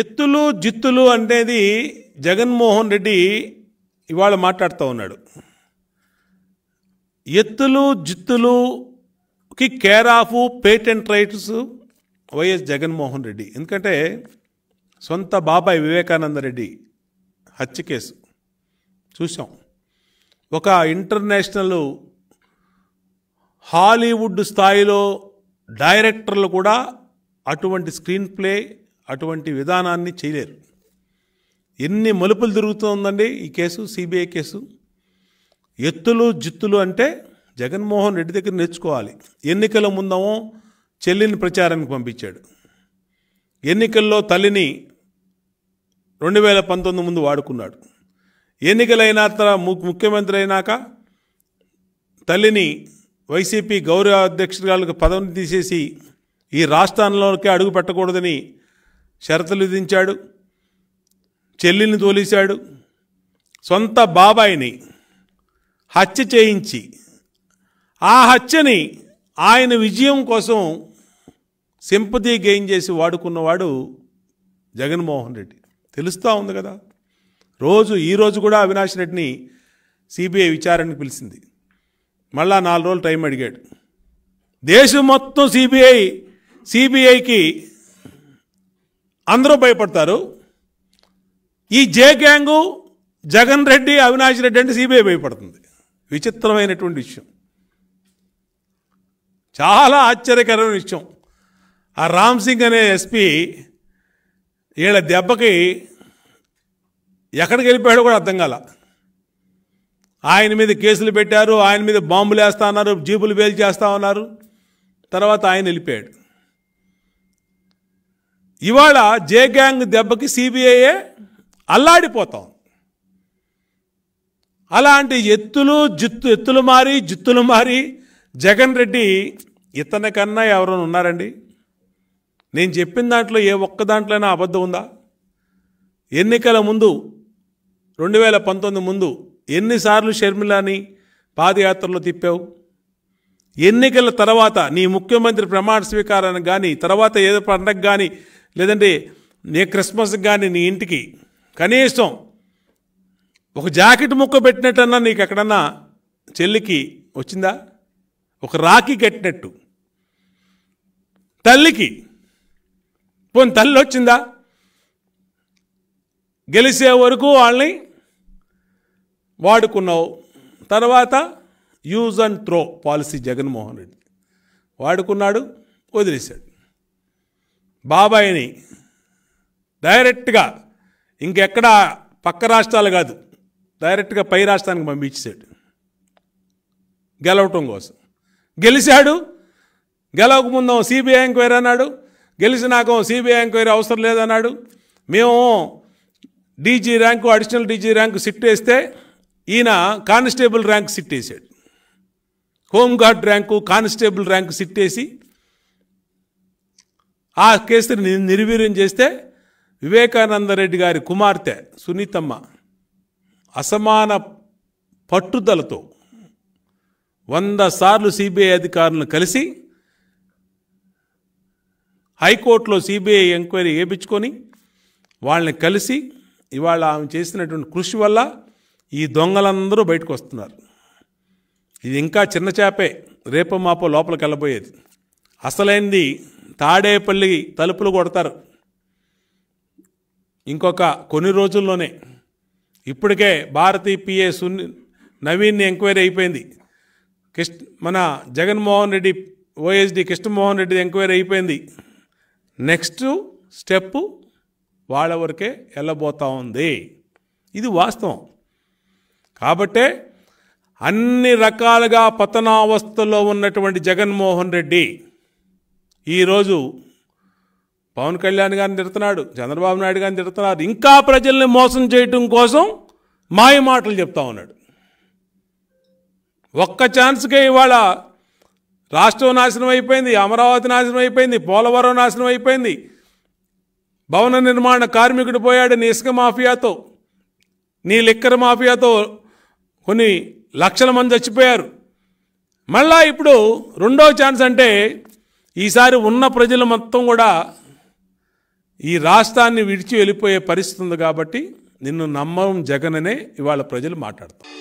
ఎత్తులు జిత్తులు అనేది జగన్మోహన్ రెడ్డి ఇవాళ మాట్లాడుతూ ఉన్నాడు ఎత్తులు జిత్తులుకి care of patent rights YS Jaganmohan Reddy ఎందుకంటే సొంత బాబాయ్ వివేకానంద రెడ్డి హత్య కేసు చూసాం ఒక ఇంటర్నేషనల్ హాలీవుడ్ స్థాయిలో డైరెక్టర్లు కూడా అటువంటి స్క్రీన్ ప్లే అటువంటి విధానాన్ని చేయలేరు ఎన్ని మలుపులు తిరుగుతుందండి ఈ కేసు సిబిఐ కేసు ఎత్తులు జిత్తులు అంటే జగన్మోహన్ రెడ్డి దగ్గర నేర్చుకోవాలి ఎన్నికల ముందమో చెల్లిని ప్రచారానికి పంపించాడు ఎన్నికల్లో తల్లిని రెండు వేల పంతొమ్మిది ముందు వాడుకున్నాడు ఎన్నికలైన ముఖ్యమంత్రి అయినాక తల్లిని వైసీపీ గౌరవ అధ్యక్షురాలకు పదవిని తీసేసి ఈ రాష్ట్రంలోకి అడుగు పెట్టకూడదని షరతులు విధించాడు చెల్లిని తోలేశాడు సొంత బాబాయిని హత్య చేయించి ఆ హత్యని ఆయన విజయం కోసం సింపతి గెయిన్ చేసి వాడుకున్నవాడు జగన్మోహన్ రెడ్డి తెలుస్తూ ఉంది కదా రోజు ఈరోజు కూడా అవినాష్ రెడ్డిని సిబిఐ విచారణకు పిలిచింది మళ్ళా నాలుగు రోజులు టైం అడిగాడు దేశం మొత్తం సిబిఐ సిబిఐకి అందరూ భయపడతారు ఈ జే గ్యాంగు జగన్ రెడ్డి అవినాష్ రెడ్డి అంటే సిబిఐ భయపడుతుంది విచిత్రమైనటువంటి విషయం చాలా ఆశ్చర్యకరమైన విషయం ఆ రామ్ సింగ్ అనే ఎస్పీ వీళ్ళ దెబ్బకి ఎక్కడికి వెళ్ళిపోయాడో కూడా అర్థం కాల ఆయన మీద కేసులు పెట్టారు ఆయన మీద బాంబులు వేస్తా ఉన్నారు జీపులు వేలు చేస్తా ఉన్నారు తర్వాత ఆయన వెళ్ళిపోయాడు ఇవాళ జే గ్యాంగ్ దెబ్బకి సిబిఐయే అల్లాడిపోతాం అలాంటి ఎత్తులు జిత్తు ఎత్తులు మారి జిత్తులు మారి జగన్ రెడ్డి ఇతని కన్నా ఎవరైనా ఉన్నారండి నేను చెప్పిన దాంట్లో ఏ ఒక్క దాంట్లోనే అబద్ధం ఉందా ఎన్నికల ముందు రెండు వేల పంతొమ్మిది ముందు ఎన్నిసార్లు షర్మిలాని పాదయాత్రలో తిప్పావు ఎన్నికల తర్వాత నీ ముఖ్యమంత్రి ప్రమాణ స్వీకారానికి కానీ తర్వాత ఏదో పండగ కానీ లేదంటే నీ క్రిస్మస్ కానీ నీ ఇంటికి కనీసం ఒక జాకెట్ ముక్క పెట్టినట్టన్నా నీకు ఎక్కడన్నా చెల్లికి వచ్చిందా ఒక రాఖీ కట్టినట్టు తల్లికి పోని తల్లి వచ్చిందా గెలిచే వరకు వాళ్ళని వాడుకున్నావు తర్వాత use and throw policy Jaganmohan Reddy వాడుకున్నాడు వదిలేశాడు బాబాయిని డైరెక్ట్గా ఇంకెక్కడా పక్క రాష్ట్రాలు కాదు డైరెక్ట్గా పై రాష్ట్రానికి పంపించేశాడు గెలవటం కోసం గెలిచాడు గెలవకముందు సిబిఐ ఎంక్వైరీ అన్నాడు గెలిచినాక సిబిఐ ఎంక్వైరీ అవసరం లేదన్నాడు మేము DG rank additional DG rank SIT వేస్తే ఈయన కానిస్టేబుల్ ర్యాంక్ సిట్ వేసాడు home guard rank constable rank SIT వేసి ఆ కేసుని నిర్వీర్యం చేస్తే వివేకానందరెడ్డి గారి కుమార్తె సునీతమ్మ అసమాన పట్టుదలతో వంద సార్లు సిబిఐ అధికారులను కలిసి హైకోర్టులో సిబిఐ ఎంక్వైరీ వేయించుకొని వాళ్ళని కలిసి ఇవాళ ఆమె చేసినటువంటి కృషి వల్ల ఈ దొంగలందరూ బయటకు వస్తున్నారు ఇది ఇంకా చిన్న చేపే రేపు మాపో లోపలికి వెళ్ళబోయేది అసలైంది తాడేపల్లి తలుపులు కొడతారు ఇంకొక కొన్ని రోజుల్లోనే ఇప్పటికే భారతీ పిఏ సున్ని నవీన్ ఎంక్వైరీ అయిపోయింది కృష్ణ మన జగన్మోహన్ రెడ్డి ఓఎస్డి కృష్ణమోహన్ రెడ్డి ఎంక్వైరీ అయిపోయింది నెక్స్ట్ స్టెప్ వాళ్ళ వరకే వెళ్ళబోతా ఉంది ఇది వాస్తవం కాబట్టే అన్ని రకాలుగా పతనావస్థలో ఉన్నటువంటి జగన్మోహన్ రెడ్డి ఈరోజు పవన్ కళ్యాణ్ గారిని తిడుతున్నాడు చంద్రబాబు నాయుడు గారిని తిడుతున్నారు ఇంకా ప్రజల్ని మోసం చేయటం కోసం మాయ మాటలు చెప్తా ఉన్నాడు ఒక్క ఛాన్స్కే ఇవాళ రాష్ట్రం నాశనం అయిపోయింది అమరావతి నాశనం అయిపోయింది పోలవరం నాశనం అయిపోయింది భవన నిర్మాణ కార్మికుడు పోయాడు నీ ఇసుక మాఫియాతో నీ లిక్కర్ మాఫియాతో కొన్ని లక్షల మంది చచ్చిపోయారు మళ్ళా ఇప్పుడు రెండో ఛాన్స్ అంటే ఈసారి ఉన్న ప్రజలు మొత్తం కూడా ఈ రాష్ట్రాన్ని విడిచి వెళ్ళిపోయే పరిస్థితి ఉంది కాబట్టి నిన్ను నమ్మం జగననే ఇవాళ ప్రజలు మాట్లాడతారు